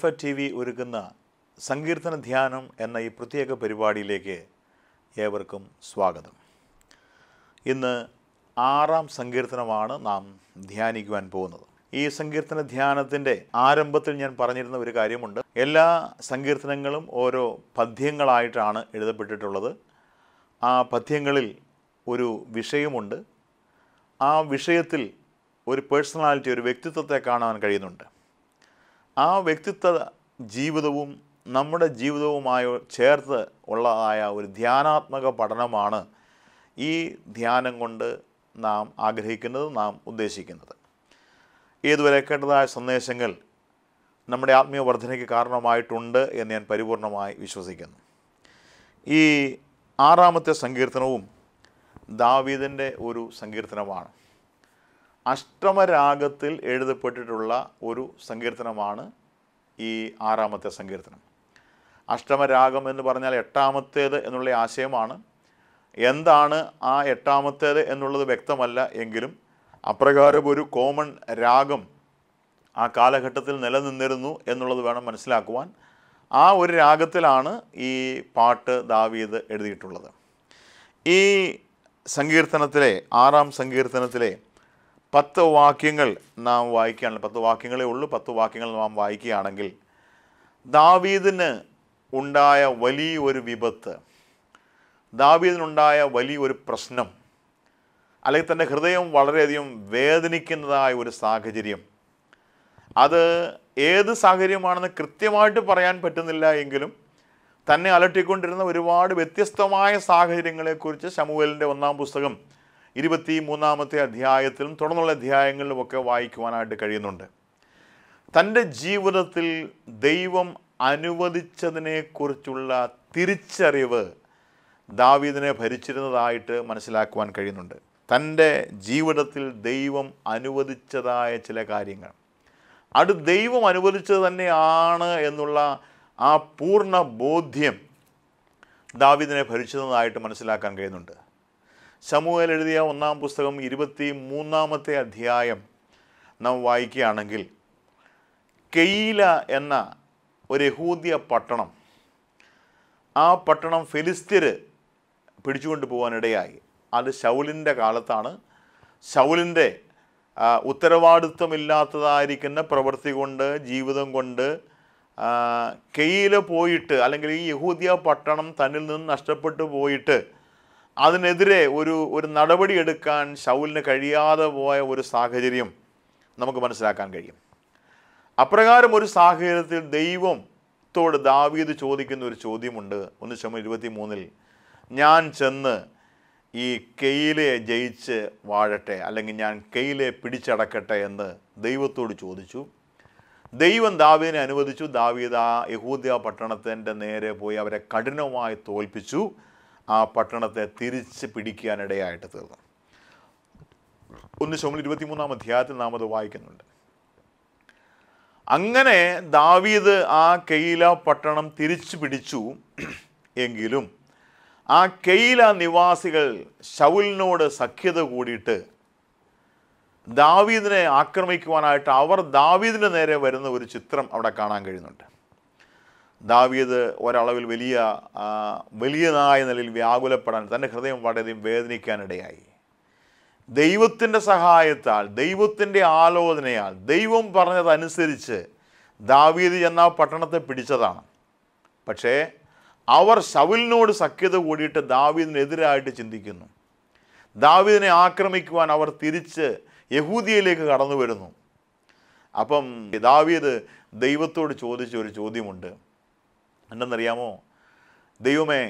alpha T V ഒരുക്കുന്ന സങ്കീർത്തന ധ്യാനം എന്ന ഈ പ്രത്യേക പരിപാടിയിലേക്ക് ഏവർക്കും സ്വാഗതം ഇന്ന് ആറാം സങ്കീർത്തനമാണ് നാം ധ്യാനിക്കുവാൻ പോകുന്നത് ഈ സങ്കീർത്തന ധ്യാനത്തിൻ്റെ ആരംഭത്തിൽ ഞാൻ പറഞ്ഞിരുന്ന ഒരു കാര്യമുണ്ട് എല്ലാ സങ്കീർത്തനങ്ങളും ഓരോ പദ്യങ്ങളായിട്ടാണ് എഴുതപ്പെട്ടിട്ടുള്ളത് ആ പദ്യങ്ങളിൽ ഒരു വിഷയമുണ്ട് ആ വിഷയത്തിൽ ഒരു പേഴ്സണാലിറ്റി ഒരു വ്യക്തിത്വത്തെ കാണാൻ കഴിയുന്നുണ്ട് ആ വ്യക്തിത്വ ജീവിതവും നമ്മുടെ ജീവിതവുമായോ ചേർത്ത് ഉള്ളതായ ഒരു ധ്യാനാത്മക പഠനമാണ് ഈ ധ്യാനം കൊണ്ട് നാം ആഗ്രഹിക്കുന്നത് നാം ഉദ്ദേശിക്കുന്നത് ഏതുവരെ കേട്ടതായ സന്ദേശങ്ങൾ നമ്മുടെ ആത്മീയ വർധനയ്ക്ക് കാരണമായിട്ടുണ്ട് എന്ന് ഞാൻ പരിപൂർണമായി വിശ്വസിക്കുന്നു ഈ ആറാമത്തെ സങ്കീർത്തനവും ദാവീദിൻ്റെ ഒരു സങ്കീർത്തനമാണ് അഷ്ടമരാഗത്തിൽ എഴുതപ്പെട്ടിട്ടുള്ള ഒരു സങ്കീർത്തനമാണ് ഈ ആറാമത്തെ സങ്കീർത്തനം അഷ്ടമരാഗം എന്ന് പറഞ്ഞാൽ എട്ടാമത്തേത് എന്നുള്ള ആശയമാണ് എന്താണ് ആ എട്ടാമത്തേത് എന്നുള്ളത് വ്യക്തമല്ല എങ്കിലും അപ്രകാരം ഒരു കോമൺ രാഗം ആ കാലഘട്ടത്തിൽ നിലനിന്നിരുന്നു എന്നുള്ളത് വേണം മനസ്സിലാക്കുവാൻ ആ ഒരു രാഗത്തിലാണ് ഈ പാട്ട് ദാവീദ് എഴുതിയിട്ടുള്ളത് ഈ സങ്കീർത്തനത്തിലെ ആറാം സങ്കീർത്തനത്തിലെ പത്ത് വാക്യങ്ങൾ നാം വായിക്കുകയാണെങ്കിൽ പത്ത് വാക്യങ്ങളേ ഉള്ളൂ പത്ത് വാക്യങ്ങൾ നാം വായിക്കുകയാണെങ്കിൽ ദാവീദിന് ഉണ്ടായ വലിയൊരു വിപത്ത് ദാവീദിനുണ്ടായ വലിയൊരു പ്രശ്നം അല്ലെങ്കിൽ തൻ്റെ ഹൃദയം വളരെയധികം വേദനിക്കുന്നതായ ഒരു സാഹചര്യം അത് ഏത് സാഹചര്യമാണെന്ന് കൃത്യമായിട്ട് പറയാൻ പറ്റുന്നില്ല എങ്കിലും തന്നെ അലട്ടിക്കൊണ്ടിരുന്ന ഒരുപാട് വ്യത്യസ്തമായ സാഹചര്യങ്ങളെക്കുറിച്ച് ശമുവേലിൻ്റെ ഒന്നാം പുസ്തകം ഇരുപത്തി മൂന്നാമത്തെ അധ്യായത്തിലും തുടർന്നുള്ള അധ്യായങ്ങളിലുമൊക്കെ വായിക്കുവാനായിട്ട് കഴിയുന്നുണ്ട് തൻ്റെ ജീവിതത്തിൽ ദൈവം അനുവദിച്ചതിനെക്കുറിച്ചുള്ള തിരിച്ചറിവ് ദാവീദിനെ ഭരിച്ചിരുന്നതായിട്ട് മനസ്സിലാക്കുവാൻ കഴിയുന്നുണ്ട് തൻ്റെ ജീവിതത്തിൽ ദൈവം അനുവദിച്ചതായ ചില കാര്യങ്ങൾ അത് ദൈവം അനുവദിച്ചത് തന്നെയാണ് എന്നുള്ള ആ പൂർണ്ണ ബോധ്യം ദാവീദിനെ ഭരിച്ചതായിട്ട് മനസ്സിലാക്കാൻ കഴിയുന്നുണ്ട് ശമുവേൽ എഴുതിയ ഒന്നാം പുസ്തകം ഇരുപത്തി മൂന്നാമത്തെ അധ്യായം നാം വായിക്കുകയാണെങ്കിൽ കെയ്ല എന്ന ഒരു യഹൂദിയ പട്ടണം ആ പട്ടണം ഫെലിസ്ത്യർ പിടിച്ചുകൊണ്ട് പോകാനിടയായി അത് ശൗലിൻ്റെ കാലത്താണ് ശൗലിൻ്റെ ഉത്തരവാദിത്വമില്ലാത്തതായിരിക്കുന്ന പ്രവൃത്തി കൊണ്ട് ജീവിതം കൊണ്ട് കെയ്യില പോയിട്ട് അല്ലെങ്കിൽ ഈ യഹൂദിയ പട്ടണം തന്നിൽ നിന്ന് നഷ്ടപ്പെട്ടു പോയിട്ട് അതിനെതിരെ ഒരു ഒരു എടുക്കാൻ ഷൗലിന് കഴിയാതെ പോയ ഒരു സാഹചര്യം നമുക്ക് മനസ്സിലാക്കാൻ കഴിയും അപ്രകാരം ഒരു സാഹചര്യത്തിൽ ദൈവത്തോട് ദാവീത് ചോദിക്കുന്ന ഒരു ചോദ്യമുണ്ട് ഒന്ന് ശമ ഇരുപത്തി മൂന്നിൽ ഞാൻ ചെന്ന് ഈ കെയിലെ ജയിച്ച് വാഴട്ടെ അല്ലെങ്കിൽ ഞാൻ കെയിലെ പിടിച്ചടക്കട്ടെ എന്ന് ദൈവത്തോട് ചോദിച്ചു ദൈവം ദാവീദിനെ അനുവദിച്ചു ദാവീദ യഹൂദ്യ പട്ടണത്തിൻ്റെ നേരെ പോയി അവരെ കഠിനമായി തോൽപ്പിച്ചു ആ പട്ടണത്തെ തിരിച്ച് പിടിക്കാനിടയായിട്ട് തീർന്നു ഒന്ന് ശോമിൽ ഇരുപത്തിമൂന്നാം അധ്യായത്തിൽ നാം അത് വായിക്കുന്നുണ്ട് അങ്ങനെ ദാവീദ് ആ കെയില പട്ടണം തിരിച്ചു പിടിച്ചു എങ്കിലും ആ കെയില നിവാസികൾ ശൗലിനോട് സഖ്യത കൂടിയിട്ട് ദാവീദിനെ ആക്രമിക്കുവാനായിട്ട് അവർ ദാവീദിന് നേരെ വരുന്ന ഒരു ചിത്രം അവിടെ കാണാൻ കഴിയുന്നുണ്ട് ദാവീദ് ഒരളവിൽ വലിയ വലിയതായ നിലയിൽ വ്യാകുലപ്പെടാൻ തൻ്റെ ഹൃദയം വളരെയധികം വേദനിക്കാനിടയായി ദൈവത്തിൻ്റെ സഹായത്താൽ ദൈവത്തിൻ്റെ ആലോചനയാൽ ദൈവം പറഞ്ഞതനുസരിച്ച് ദാവീദ് എന്ന പട്ടണത്തെ പിടിച്ചതാണ് പക്ഷേ അവർ ശവിലിനോട് സഖ്യത കൂടിയിട്ട് ദാവീദിനെതിരായിട്ട് ചിന്തിക്കുന്നു ദാവീദിനെ ആക്രമിക്കുവാൻ അവർ തിരിച്ച് യഹൂദിയയിലേക്ക് കടന്നു വരുന്നു അപ്പം ദാവീദ് ദൈവത്തോട് ചോദിച്ച ഒരു ചോദ്യമുണ്ട് എന്തെന്നറിയാമോ ദൈവമേ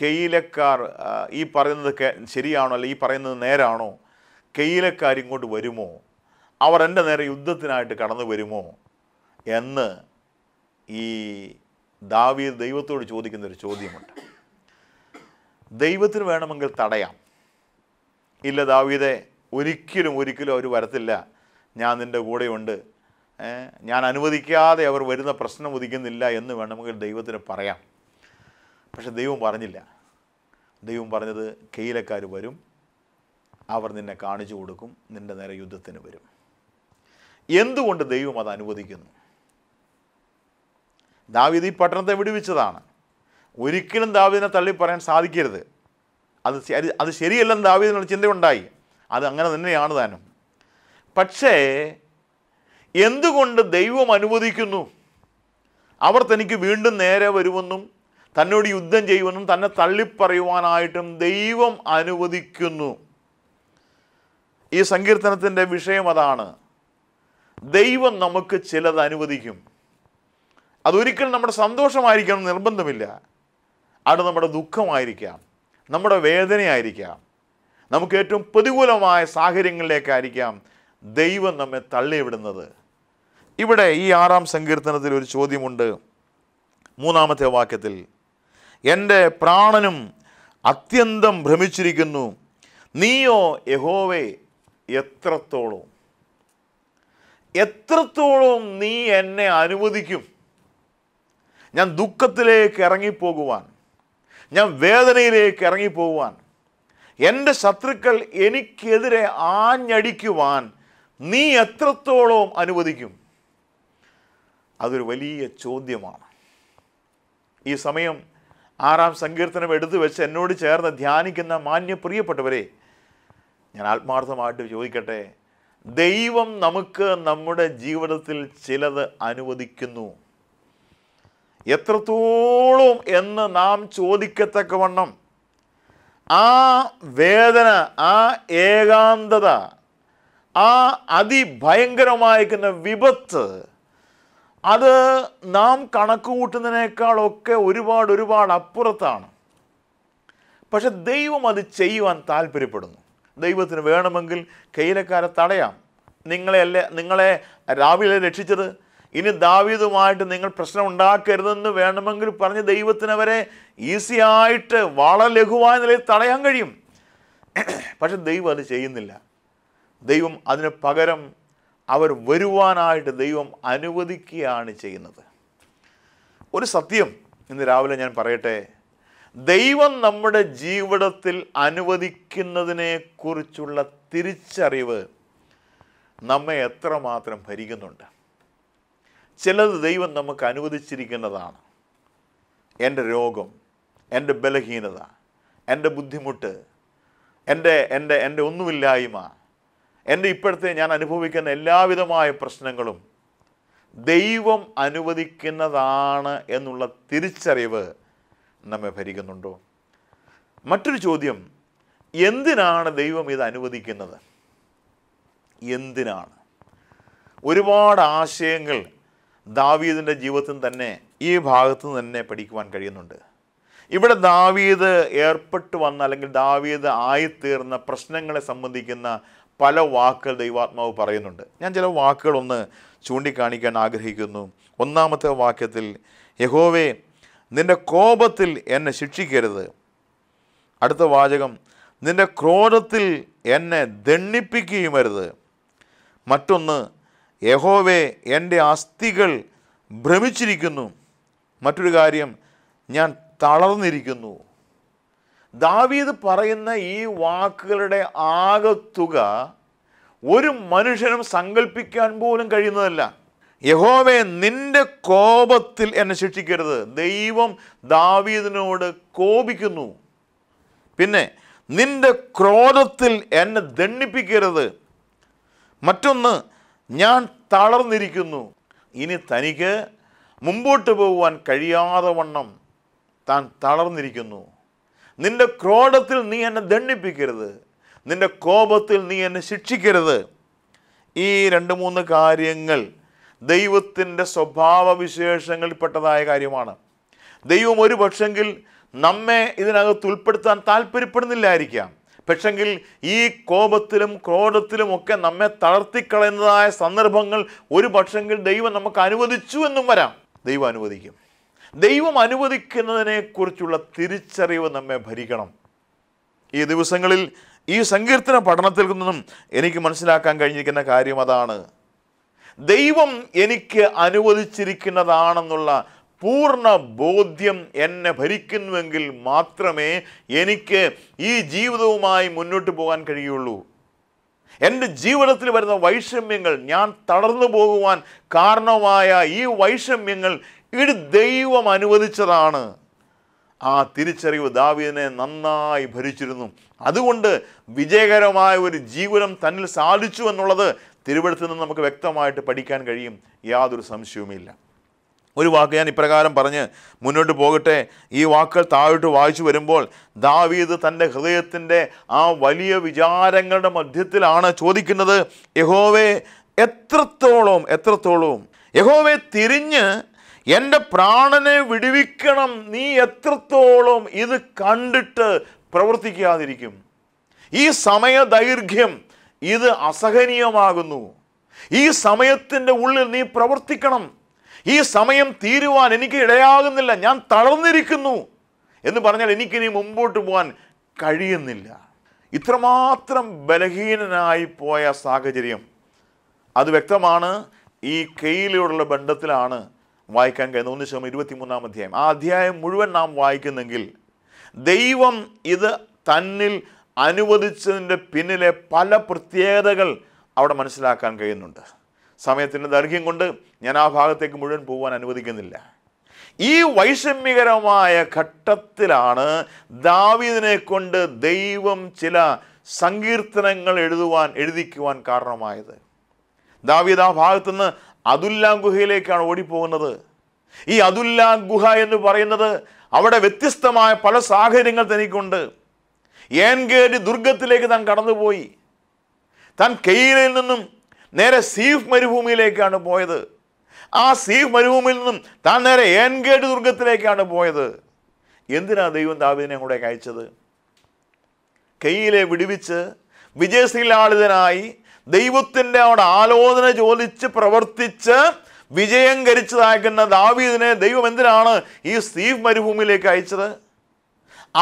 കെയിലക്കാർ ഈ പറയുന്നത് ശരിയാണോ അല്ല ഈ പറയുന്നത് നേരാണോ കെയിലക്കാർ ഇങ്ങോട്ട് വരുമോ അവർ എൻ്റെ നേരെ യുദ്ധത്തിനായിട്ട് കടന്നു വരുമോ എന്ന് ഈ ദാവീദ് ദൈവത്തോട് ചോദിക്കുന്ന ഒരു ചോദ്യമുണ്ട് ദൈവത്തിന് വേണമെങ്കിൽ തടയാം ഇല്ല ദാവീദെ ഒരിക്കലും ഒരിക്കലും അവർ വരത്തില്ല ഞാൻ നിൻ്റെ കൂടെയുണ്ട് ഞാൻ അനുവദിക്കാതെ അവർ വരുന്ന പ്രശ്നം ഉദിക്കുന്നില്ല എന്ന് വേണമെങ്കിൽ ദൈവത്തിന് പറയാം പക്ഷെ ദൈവം പറഞ്ഞില്ല ദൈവം പറഞ്ഞത് കെയിലക്കാർ വരും അവർ നിന്നെ കാണിച്ചു കൊടുക്കും നിൻ്റെ നേരെ യുദ്ധത്തിന് വരും എന്തുകൊണ്ട് ദൈവം അത് അനുവദിക്കുന്നു ദാവിദ് ഈ പട്ടണത്തെ വിടുവിച്ചതാണ് ഒരിക്കലും ദാവിദിനെ തള്ളി പറയാൻ സാധിക്കരുത് അത് അത് ശരിയല്ലെന്ന് ദാവിദിനുള്ള ചിന്തയുണ്ടായി അത് അങ്ങനെ തന്നെയാണ് താനും പക്ഷേ എന്തുകൊണ്ട് ദൈവം അനുവദിക്കുന്നു അവർ തനിക്ക് വീണ്ടും നേരെ വരുമെന്നും തന്നോട് യുദ്ധം ചെയ്യുമെന്നും തന്നെ തള്ളിപ്പറയുവാനായിട്ടും ദൈവം അനുവദിക്കുന്നു ഈ സങ്കീർത്തനത്തിൻ്റെ വിഷയം അതാണ് ദൈവം നമുക്ക് ചിലത് അനുവദിക്കും അതൊരിക്കലും നമ്മുടെ സന്തോഷമായിരിക്കണം നിർബന്ധമില്ല അത് നമ്മുടെ ദുഃഖമായിരിക്കാം നമ്മുടെ വേദനയായിരിക്കാം നമുക്ക് ഏറ്റവും പ്രതികൂലമായ സാഹചര്യങ്ങളിലേക്കായിരിക്കാം ദൈവം നമ്മെ തള്ളിവിടുന്നത് ഇവിടെ ഈ ആറാം സങ്കീർത്തനത്തിൽ ഒരു ചോദ്യമുണ്ട് മൂന്നാമത്തെ വാക്യത്തിൽ എൻ്റെ പ്രാണനും അത്യന്തം ഭ്രമിച്ചിരിക്കുന്നു നീയോ യഹോവേ എത്രത്തോളം എത്രത്തോളം നീ എന്നെ അനുവദിക്കും ഞാൻ ദുഃഖത്തിലേക്ക് ഇറങ്ങിപ്പോകുവാൻ ഞാൻ വേദനയിലേക്ക് ഇറങ്ങിപ്പോകുവാൻ എൻ്റെ ശത്രുക്കൾ എനിക്കെതിരെ ആഞ്ഞടിക്കുവാൻ നീ എത്രത്തോളം അനുവദിക്കും അതൊരു വലിയ ചോദ്യമാണ് ഈ സമയം ആറാം സങ്കീർത്തനം എടുത്തു വെച്ച് എന്നോട് ചേർന്ന് ധ്യാനിക്കുന്ന മാന്യ പ്രിയപ്പെട്ടവരെ ഞാൻ ആത്മാർത്ഥമായിട്ട് ചോദിക്കട്ടെ ദൈവം നമുക്ക് നമ്മുടെ ജീവിതത്തിൽ ചിലത് അനുവദിക്കുന്നു എത്രത്തോളം എന്ന് നാം ചോദിക്കത്തക്കവണ്ണം ആ വേദന ആ ഏകാന്തത ആ അതിഭയങ്കരമായിരിക്കുന്ന വിപത്ത് അത് നാം കണക്ക് കൂട്ടുന്നതിനേക്കാളൊക്കെ ഒരുപാട് ഒരുപാട് അപ്പുറത്താണ് പക്ഷെ ദൈവം അത് ചെയ്യുവാൻ താല്പര്യപ്പെടുന്നു ദൈവത്തിന് വേണമെങ്കിൽ കയ്യിലക്കാരെ തടയാം അല്ലേ നിങ്ങളെ രാവിലെ രക്ഷിച്ചത് ഇനി ദാവീദുമായിട്ട് നിങ്ങൾ പ്രശ്നം ഉണ്ടാക്കരുതെന്ന് വേണമെങ്കിൽ പറഞ്ഞ് ദൈവത്തിനവരെ അവരെ ഈസിയായിട്ട് വളരെ ലഘുവായ നിലയിൽ തടയാൻ കഴിയും പക്ഷെ ദൈവം അത് ചെയ്യുന്നില്ല ദൈവം അതിന് പകരം അവർ വരുവാനായിട്ട് ദൈവം അനുവദിക്കുകയാണ് ചെയ്യുന്നത് ഒരു സത്യം ഇന്ന് രാവിലെ ഞാൻ പറയട്ടെ ദൈവം നമ്മുടെ ജീവിതത്തിൽ അനുവദിക്കുന്നതിനെക്കുറിച്ചുള്ള തിരിച്ചറിവ് നമ്മെ എത്രമാത്രം ഭരിക്കുന്നുണ്ട് ചിലത് ദൈവം നമുക്ക് അനുവദിച്ചിരിക്കുന്നതാണ് എൻ്റെ രോഗം എൻ്റെ ബലഹീനത എൻ്റെ ബുദ്ധിമുട്ട് എൻ്റെ എൻ്റെ എൻ്റെ ഒന്നുമില്ലായ്മ എൻ്റെ ഇപ്പോഴത്തെ ഞാൻ അനുഭവിക്കുന്ന എല്ലാവിധമായ പ്രശ്നങ്ങളും ദൈവം അനുവദിക്കുന്നതാണ് എന്നുള്ള തിരിച്ചറിവ് നമ്മെ ഭരിക്കുന്നുണ്ടോ മറ്റൊരു ചോദ്യം എന്തിനാണ് ദൈവം ഇത് അനുവദിക്കുന്നത് എന്തിനാണ് ഒരുപാട് ആശയങ്ങൾ ദാവീദിൻ്റെ ജീവിതത്തിൽ തന്നെ ഈ ഭാഗത്ത് തന്നെ പഠിക്കുവാൻ കഴിയുന്നുണ്ട് ഇവിടെ ദാവീദ് ഏർപ്പെട്ടു വന്ന അല്ലെങ്കിൽ ദാവീദ് ആയിത്തീർന്ന പ്രശ്നങ്ങളെ സംബന്ധിക്കുന്ന പല വാക്കുകൾ ദൈവാത്മാവ് പറയുന്നുണ്ട് ഞാൻ ചില വാക്കുകളൊന്ന് ചൂണ്ടിക്കാണിക്കാൻ ആഗ്രഹിക്കുന്നു ഒന്നാമത്തെ വാക്യത്തിൽ യഹോവേ നിൻ്റെ കോപത്തിൽ എന്നെ ശിക്ഷിക്കരുത് അടുത്ത വാചകം നിൻ്റെ ക്രോധത്തിൽ എന്നെ ദണ്ണിപ്പിക്കുകയുമരുത് മറ്റൊന്ന് യഹോവേ എൻ്റെ അസ്ഥികൾ ഭ്രമിച്ചിരിക്കുന്നു മറ്റൊരു കാര്യം ഞാൻ തളർന്നിരിക്കുന്നു ദാവീദ് പറയുന്ന ഈ വാക്കുകളുടെ ആകത്തുക ഒരു മനുഷ്യനും സങ്കല്പിക്കാൻ പോലും കഴിയുന്നതല്ല യഹോവെ നിന്റെ കോപത്തിൽ എന്നെ ശിക്ഷിക്കരുത് ദൈവം ദാവീദിനോട് കോപിക്കുന്നു പിന്നെ നിന്റെ ക്രോധത്തിൽ എന്നെ ദണ്ണിപ്പിക്കരുത് മറ്റൊന്ന് ഞാൻ തളർന്നിരിക്കുന്നു ഇനി തനിക്ക് മുമ്പോട്ട് പോകുവാൻ കഴിയാതെ വണ്ണം താൻ തളർന്നിരിക്കുന്നു നിന്റെ ക്രോഡത്തിൽ നീ എന്നെ ദണ്ഡിപ്പിക്കരുത് നിന്റെ കോപത്തിൽ നീ എന്നെ ശിക്ഷിക്കരുത് ഈ രണ്ട് മൂന്ന് കാര്യങ്ങൾ ദൈവത്തിൻ്റെ സ്വഭാവവിശേഷങ്ങളിൽപ്പെട്ടതായ കാര്യമാണ് ദൈവം ഒരു പക്ഷെങ്കിൽ നമ്മെ ഇതിനകത്ത് ഉൾപ്പെടുത്താൻ താല്പര്യപ്പെടുന്നില്ലായിരിക്കാം പക്ഷെങ്കിൽ ഈ കോപത്തിലും ക്രോധത്തിലും ഒക്കെ നമ്മെ തളർത്തിക്കളയുന്നതായ സന്ദർഭങ്ങൾ ഒരു പക്ഷെങ്കിൽ ദൈവം നമുക്ക് അനുവദിച്ചു എന്നും വരാം ദൈവം അനുവദിക്കും ദൈവം അനുവദിക്കുന്നതിനെക്കുറിച്ചുള്ള തിരിച്ചറിവ് നമ്മെ ഭരിക്കണം ഈ ദിവസങ്ങളിൽ ഈ സങ്കീർത്തന പഠനത്തിൽ നിന്നും എനിക്ക് മനസ്സിലാക്കാൻ കഴിഞ്ഞിരിക്കുന്ന കാര്യം അതാണ് ദൈവം എനിക്ക് അനുവദിച്ചിരിക്കുന്നതാണെന്നുള്ള പൂർണ്ണ ബോധ്യം എന്നെ ഭരിക്കുന്നുവെങ്കിൽ മാത്രമേ എനിക്ക് ഈ ജീവിതവുമായി മുന്നോട്ട് പോകാൻ കഴിയുള്ളൂ എൻ്റെ ജീവിതത്തിൽ വരുന്ന വൈഷമ്യങ്ങൾ ഞാൻ തളർന്നു പോകുവാൻ കാരണമായ ഈ വൈഷമ്യങ്ങൾ ഇത് ദൈവം അനുവദിച്ചതാണ് ആ തിരിച്ചറിവ് ദാവീദിനെ നന്നായി ഭരിച്ചിരുന്നു അതുകൊണ്ട് വിജയകരമായ ഒരു ജീവനം തന്നിൽ സാധിച്ചു എന്നുള്ളത് തിരുവഴുത്തിൽ നിന്ന് നമുക്ക് വ്യക്തമായിട്ട് പഠിക്കാൻ കഴിയും യാതൊരു സംശയവുമില്ല ഒരു വാക്ക് ഞാൻ ഇപ്രകാരം പറഞ്ഞ് മുന്നോട്ട് പോകട്ടെ ഈ വാക്കുകൾ താഴോട്ട് വായിച്ചു വരുമ്പോൾ ദാവീദ് തൻ്റെ ഹൃദയത്തിൻ്റെ ആ വലിയ വിചാരങ്ങളുടെ മധ്യത്തിലാണ് ചോദിക്കുന്നത് യഹോവേ എത്രത്തോളം എത്രത്തോളവും യഹോവെ തിരിഞ്ഞ് എൻ്റെ പ്രാണനെ വിടുവിക്കണം നീ എത്രത്തോളം ഇത് കണ്ടിട്ട് പ്രവർത്തിക്കാതിരിക്കും ഈ സമയ ദൈർഘ്യം ഇത് അസഹനീയമാകുന്നു ഈ സമയത്തിൻ്റെ ഉള്ളിൽ നീ പ്രവർത്തിക്കണം ഈ സമയം തീരുവാൻ എനിക്ക് ഇടയാകുന്നില്ല ഞാൻ തളർന്നിരിക്കുന്നു എന്ന് പറഞ്ഞാൽ എനിക്കിനി മുമ്പോട്ട് പോകാൻ കഴിയുന്നില്ല ഇത്രമാത്രം ബലഹീനനായി പോയ സാഹചര്യം അത് വ്യക്തമാണ് ഈ കെയിലോടുള്ള ബന്ധത്തിലാണ് വായിക്കാൻ കഴിയുന്ന ഒന്ന് ശതമാനം ഇരുപത്തിമൂന്നാം അധ്യായം ആ അധ്യായം മുഴുവൻ നാം വായിക്കുന്നെങ്കിൽ ദൈവം ഇത് തന്നിൽ അനുവദിച്ചതിൻ്റെ പിന്നിലെ പല പ്രത്യേകതകൾ അവിടെ മനസ്സിലാക്കാൻ കഴിയുന്നുണ്ട് സമയത്തിൻ്റെ ദൈർഘ്യം കൊണ്ട് ഞാൻ ആ ഭാഗത്തേക്ക് മുഴുവൻ പോകാൻ അനുവദിക്കുന്നില്ല ഈ വൈഷമ്യകരമായ ഘട്ടത്തിലാണ് ദാവിദിനെ കൊണ്ട് ദൈവം ചില സങ്കീർത്തനങ്ങൾ എഴുതുവാൻ എഴുതിക്കുവാൻ കാരണമായത് ദാവീദ് ആ നിന്ന് അതുല്ലാ ഗുഹയിലേക്കാണ് ഓടിപ്പോകുന്നത് ഈ അതുല്ലാ ഗുഹ എന്ന് പറയുന്നത് അവിടെ വ്യത്യസ്തമായ പല സാഹചര്യങ്ങൾ തനിക്കുണ്ട് ഏൻഗേഡ് ദുർഗത്തിലേക്ക് താൻ കടന്നുപോയി താൻ കെയിലിൽ നിന്നും നേരെ സീഫ് മരുഭൂമിയിലേക്കാണ് പോയത് ആ സീഫ് മരുഭൂമിയിൽ നിന്നും താൻ നേരെ ഏൻഗേഡ് ദുർഗത്തിലേക്കാണ് പോയത് എന്തിനാണ് ദൈവം ദാവിദിനെ കൂടെ അയച്ചത് കെയിലെ വിടുവിച്ച് വിജയശീലാളിതനായി ദൈവത്തിൻ്റെ അവിടെ ആലോചന ചോദിച്ച് പ്രവർത്തിച്ച് വിജയം കരിച്ചതാക്കുന്ന ദാവീദിനെ ദൈവം എന്തിനാണ് ഈ സ്റ്റീവ് മരുഭൂമിയിലേക്ക് അയച്ചത്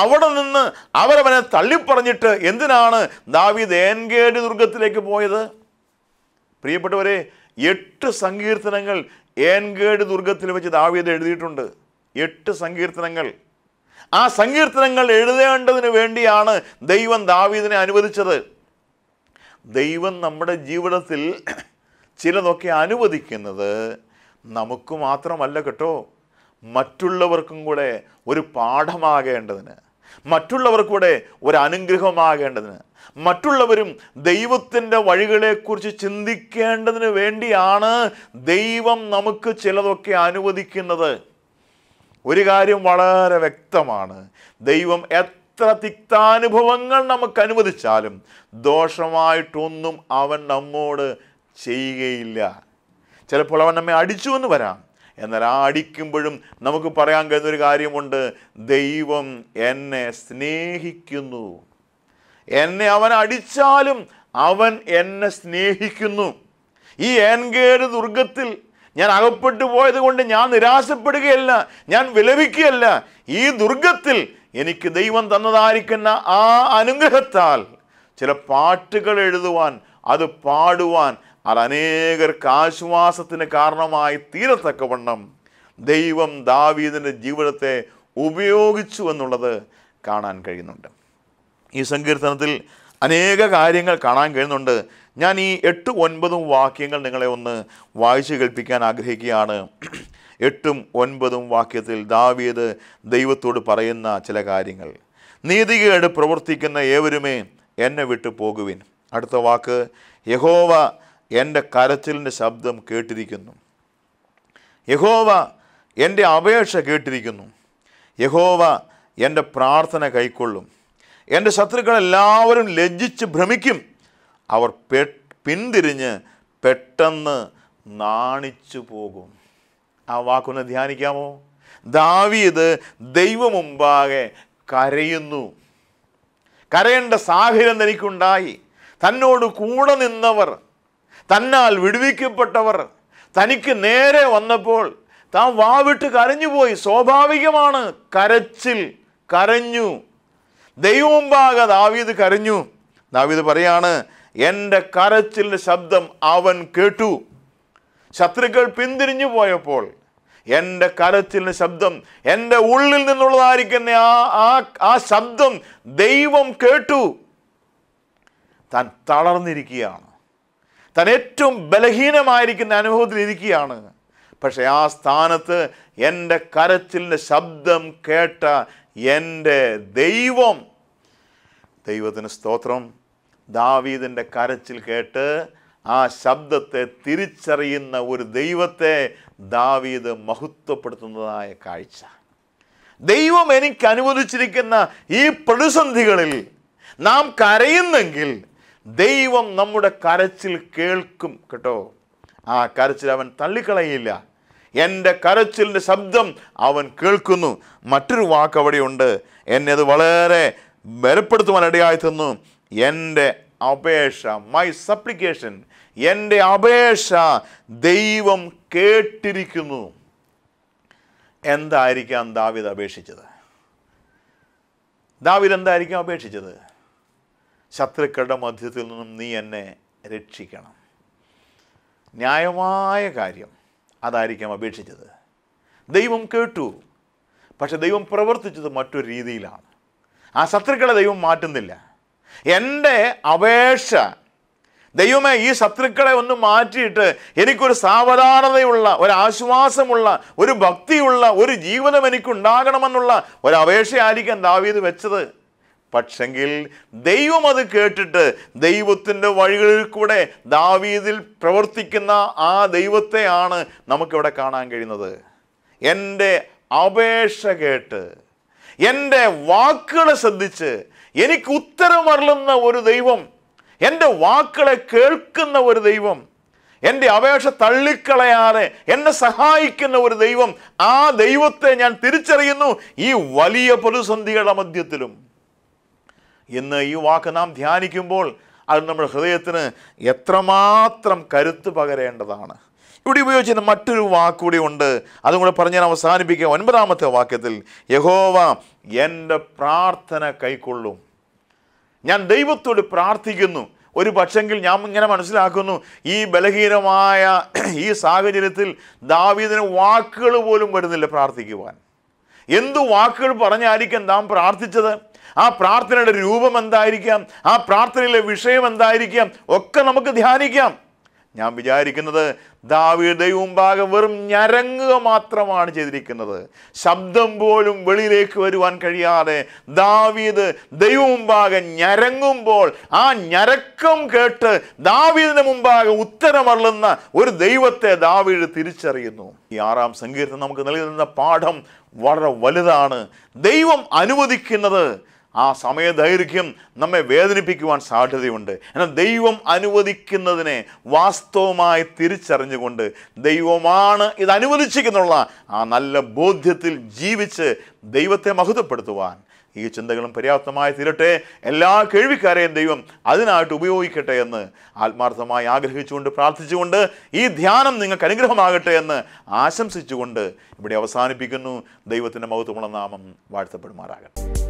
അവിടെ നിന്ന് അവരവനെ തള്ളിപ്പറഞ്ഞിട്ട് എന്തിനാണ് ദാവീദ് ഏൻഗേഡ് ദുർഗത്തിലേക്ക് പോയത് പ്രിയപ്പെട്ടവരെ എട്ട് സങ്കീർത്തനങ്ങൾ ഏൻഗേഡ് ദുർഗത്തിൽ വെച്ച് ദാവീദ് എഴുതിയിട്ടുണ്ട് എട്ട് സങ്കീർത്തനങ്ങൾ ആ സങ്കീർത്തനങ്ങൾ എഴുതേണ്ടതിന് വേണ്ടിയാണ് ദൈവം ദാവീദിനെ അനുവദിച്ചത് ദൈവം നമ്മുടെ ജീവിതത്തിൽ ചിലതൊക്കെ അനുവദിക്കുന്നത് നമുക്ക് മാത്രമല്ല കേട്ടോ മറ്റുള്ളവർക്കും കൂടെ ഒരു പാഠമാകേണ്ടതിന് മറ്റുള്ളവർക്കൂടെ ഒരു അനുഗ്രഹമാകേണ്ടതിന് മറ്റുള്ളവരും ദൈവത്തിൻ്റെ വഴികളെക്കുറിച്ച് ചിന്തിക്കേണ്ടതിന് വേണ്ടിയാണ് ദൈവം നമുക്ക് ചിലതൊക്കെ അനുവദിക്കുന്നത് ഒരു കാര്യം വളരെ വ്യക്തമാണ് ദൈവം എത്ര എത്ര തിക്താനുഭവങ്ങൾ നമുക്ക് അനുവദിച്ചാലും ദോഷമായിട്ടൊന്നും അവൻ നമ്മോട് ചെയ്യുകയില്ല ചിലപ്പോൾ അവൻ നമ്മെ അടിച്ചു എന്ന് വരാം എന്നാൽ ആ അടിക്കുമ്പോഴും നമുക്ക് പറയാൻ കഴിയുന്ന ഒരു കാര്യമുണ്ട് ദൈവം എന്നെ സ്നേഹിക്കുന്നു എന്നെ അവൻ അടിച്ചാലും അവൻ എന്നെ സ്നേഹിക്കുന്നു ഈ ഏൻകേട് ദുർഗത്തിൽ ഞാൻ അകപ്പെട്ടു പോയത് കൊണ്ട് ഞാൻ നിരാശപ്പെടുകയല്ല ഞാൻ വിലപിക്കുകയല്ല ഈ ദുർഗത്തിൽ എനിക്ക് ദൈവം തന്നതായിരിക്കുന്ന ആ അനുഗ്രഹത്താൽ ചില പാട്ടുകൾ എഴുതുവാൻ അത് പാടുവാൻ അത് അനേകർക്ക് ആശ്വാസത്തിന് കാരണമായി തീരത്തക്കവണ്ണം ദൈവം ദാവീദിൻ്റെ ജീവിതത്തെ ഉപയോഗിച്ചു എന്നുള്ളത് കാണാൻ കഴിയുന്നുണ്ട് ഈ സങ്കീർത്തനത്തിൽ അനേക കാര്യങ്ങൾ കാണാൻ കഴിയുന്നുണ്ട് ഞാൻ ഈ എട്ട് ഒൻപതും വാക്യങ്ങൾ നിങ്ങളെ ഒന്ന് വായിച്ചു കേൾപ്പിക്കാൻ ആഗ്രഹിക്കുകയാണ് എട്ടും ഒൻപതും വാക്യത്തിൽ ദാവീദ് ദൈവത്തോട് പറയുന്ന ചില കാര്യങ്ങൾ നീതികേട് പ്രവർത്തിക്കുന്ന ഏവരുമേ എന്നെ വിട്ടു പോകുവിൻ അടുത്ത വാക്ക് യഹോവ എൻ്റെ കരച്ചിലിൻ്റെ ശബ്ദം കേട്ടിരിക്കുന്നു യഹോവ എൻ്റെ അപേക്ഷ കേട്ടിരിക്കുന്നു യഹോവ എൻ്റെ പ്രാർത്ഥന കൈക്കൊള്ളും എൻ്റെ ശത്രുക്കളെല്ലാവരും ലജ്ജിച്ച് ഭ്രമിക്കും അവർ പെ പിന്തിരിഞ്ഞ് പെട്ടെന്ന് നാണിച്ചു പോകും ആ വാക്കൊന്ന് ധ്യാനിക്കാമോ ദാവീദ് ദൈവമുമ്പാകെ കരയുന്നു കരയേണ്ട സാഹചര്യം തനിക്കുണ്ടായി തന്നോട് കൂടെ നിന്നവർ തന്നാൽ വിടുവിക്കപ്പെട്ടവർ തനിക്ക് നേരെ വന്നപ്പോൾ താൻ വാവിട്ട് കരഞ്ഞുപോയി സ്വാഭാവികമാണ് കരച്ചിൽ കരഞ്ഞു ദൈവമുമ്പാകെ ദാവീദ് കരഞ്ഞു ദാവീദ് പറയാണ് എൻ്റെ കരച്ചിലിൻ്റെ ശബ്ദം അവൻ കേട്ടു ശത്രുക്കൾ പിന്തിരിഞ്ഞു പോയപ്പോൾ എൻ്റെ കരച്ചിലിന് ശബ്ദം എൻ്റെ ഉള്ളിൽ നിന്നുള്ളതായിരിക്കുന്ന ആ ആ ആ ശബ്ദം ദൈവം കേട്ടു താൻ തളർന്നിരിക്കുകയാണ് താൻ ഏറ്റവും ബലഹീനമായിരിക്കുന്ന അനുഭവത്തിലിരിക്കുകയാണ് പക്ഷേ ആ സ്ഥാനത്ത് എൻ്റെ കരച്ചിലിൻ്റെ ശബ്ദം കേട്ട എൻ്റെ ദൈവം ദൈവത്തിന് സ്തോത്രം ദാവീദിൻ്റെ കരച്ചിൽ കേട്ട് ആ ശബ്ദത്തെ തിരിച്ചറിയുന്ന ഒരു ദൈവത്തെ ദാവീദ് മഹത്വപ്പെടുത്തുന്നതായ കാഴ്ച ദൈവം എനിക്ക് അനുവദിച്ചിരിക്കുന്ന ഈ പ്രതിസന്ധികളിൽ നാം കരയുന്നെങ്കിൽ ദൈവം നമ്മുടെ കരച്ചിൽ കേൾക്കും കേട്ടോ ആ കരച്ചിൽ അവൻ തള്ളിക്കളയില്ല എൻ്റെ കരച്ചിലിൻ്റെ ശബ്ദം അവൻ കേൾക്കുന്നു മറ്റൊരു വാക്ക് അവിടെയുണ്ട് എന്നെ അത് വളരെ ബലപ്പെടുത്തുവാൻ ഇടയായി തന്നു എൻ്റെ അപേക്ഷ മൈ സപ്ലിക്കേഷൻ എൻ്റെ അപേക്ഷ ദൈവം കേട്ടിരിക്കുന്നു എന്തായിരിക്കാം ദാവിദ് അപേക്ഷിച്ചത് ദാവിദ് എന്തായിരിക്കും അപേക്ഷിച്ചത് ശത്രുക്കളുടെ മധ്യത്തിൽ നിന്നും നീ എന്നെ രക്ഷിക്കണം ന്യായമായ കാര്യം അതായിരിക്കാം അപേക്ഷിച്ചത് ദൈവം കേട്ടു പക്ഷെ ദൈവം പ്രവർത്തിച്ചത് മറ്റൊരു രീതിയിലാണ് ആ ശത്രുക്കളെ ദൈവം മാറ്റുന്നില്ല എൻ്റെ അപേക്ഷ ദൈവമേ ഈ ശത്രുക്കളെ ഒന്ന് മാറ്റിയിട്ട് എനിക്കൊരു സാവധാനതയുള്ള ഒരു ആശ്വാസമുള്ള ഒരു ഭക്തിയുള്ള ഒരു ജീവിതം എനിക്കുണ്ടാകണമെന്നുള്ള ഒരു അപേക്ഷയായിരിക്കാം ദാവീദ് വെച്ചത് പക്ഷെങ്കിൽ ദൈവം അത് കേട്ടിട്ട് ദൈവത്തിൻ്റെ വഴികളിൽ കൂടെ ദാവീദിൽ പ്രവർത്തിക്കുന്ന ആ ദൈവത്തെയാണ് നമുക്കിവിടെ കാണാൻ കഴിയുന്നത് എൻ്റെ അപേക്ഷ കേട്ട് എൻ്റെ വാക്കുകളെ ശ്രദ്ധിച്ച് എനിക്ക് ഉത്തരമറിയുന്ന ഒരു ദൈവം എൻ്റെ വാക്കുകളെ കേൾക്കുന്ന ഒരു ദൈവം എൻ്റെ അപേക്ഷ തള്ളിക്കളയാതെ എന്നെ സഹായിക്കുന്ന ഒരു ദൈവം ആ ദൈവത്തെ ഞാൻ തിരിച്ചറിയുന്നു ഈ വലിയ പ്രതിസന്ധികളുടെ മധ്യത്തിലും ഇന്ന് ഈ വാക്ക് നാം ധ്യാനിക്കുമ്പോൾ അത് നമ്മുടെ ഹൃദയത്തിന് എത്രമാത്രം കരുത്ത് പകരേണ്ടതാണ് ഇവിടെ ഉപയോഗിച്ചിരുന്ന മറ്റൊരു വാക്കുകൂടി ഉണ്ട് അതും കൂടെ പറഞ്ഞ് ഞാൻ അവസാനിപ്പിക്കുക ഒൻപതാമത്തെ വാക്യത്തിൽ യഹോവ എൻ്റെ പ്രാർത്ഥന കൈക്കൊള്ളും ഞാൻ ദൈവത്തോട് പ്രാർത്ഥിക്കുന്നു ഒരു പക്ഷെങ്കിൽ ഞാൻ ഇങ്ങനെ മനസ്സിലാക്കുന്നു ഈ ബലഹീനമായ ഈ സാഹചര്യത്തിൽ ദാവീദിന് വാക്കുകൾ പോലും വരുന്നില്ല പ്രാർത്ഥിക്കുവാൻ എന്തു വാക്കുകൾ പറഞ്ഞായിരിക്കും നാം പ്രാർത്ഥിച്ചത് ആ പ്രാർത്ഥനയുടെ രൂപം എന്തായിരിക്കാം ആ പ്രാർത്ഥനയിലെ വിഷയം എന്തായിരിക്കാം ഒക്കെ നമുക്ക് ധ്യാനിക്കാം ഞാൻ വിചാരിക്കുന്നത് ദാവീദ് ഭാഗം വെറും ഞരങ്ങുക മാത്രമാണ് ചെയ്തിരിക്കുന്നത് ശബ്ദം പോലും വെളിയിലേക്ക് വരുവാൻ കഴിയാതെ ദാവീദ് ഭാഗം ഞരങ്ങുമ്പോൾ ആ ഞരക്കം കേട്ട് ദാവീദിന് മുമ്പാകെ ഉത്തരമള്ളുന്ന ഒരു ദൈവത്തെ ദാവീദ് തിരിച്ചറിയുന്നു ഈ ആറാം സങ്കീർത്തം നമുക്ക് നൽകുന്ന പാഠം വളരെ വലുതാണ് ദൈവം അനുവദിക്കുന്നത് ആ സമയദൈർഘ്യം നമ്മെ വേദനിപ്പിക്കുവാൻ സാധ്യതയുണ്ട് എന്നാൽ ദൈവം അനുവദിക്കുന്നതിനെ വാസ്തവമായി തിരിച്ചറിഞ്ഞുകൊണ്ട് ദൈവമാണ് ഇത് അനുവദിച്ചിരിക്കുന്നുള്ള ആ നല്ല ബോധ്യത്തിൽ ജീവിച്ച് ദൈവത്തെ മഹത്വപ്പെടുത്തുവാൻ ഈ ചിന്തകളും പര്യാപ്തമായി തീരട്ടെ എല്ലാ കേൾവിക്കാരെയും ദൈവം അതിനായിട്ട് ഉപയോഗിക്കട്ടെ എന്ന് ആത്മാർത്ഥമായി ആഗ്രഹിച്ചുകൊണ്ട് പ്രാർത്ഥിച്ചുകൊണ്ട് ഈ ധ്യാനം നിങ്ങൾക്ക് അനുഗ്രഹമാകട്ടെ എന്ന് ആശംസിച്ചുകൊണ്ട് ഇവിടെ അവസാനിപ്പിക്കുന്നു ദൈവത്തിൻ്റെ മഹത്വമുള്ള നാമം വാഴ്ത്തപ്പെടുമാറാകട്ടെ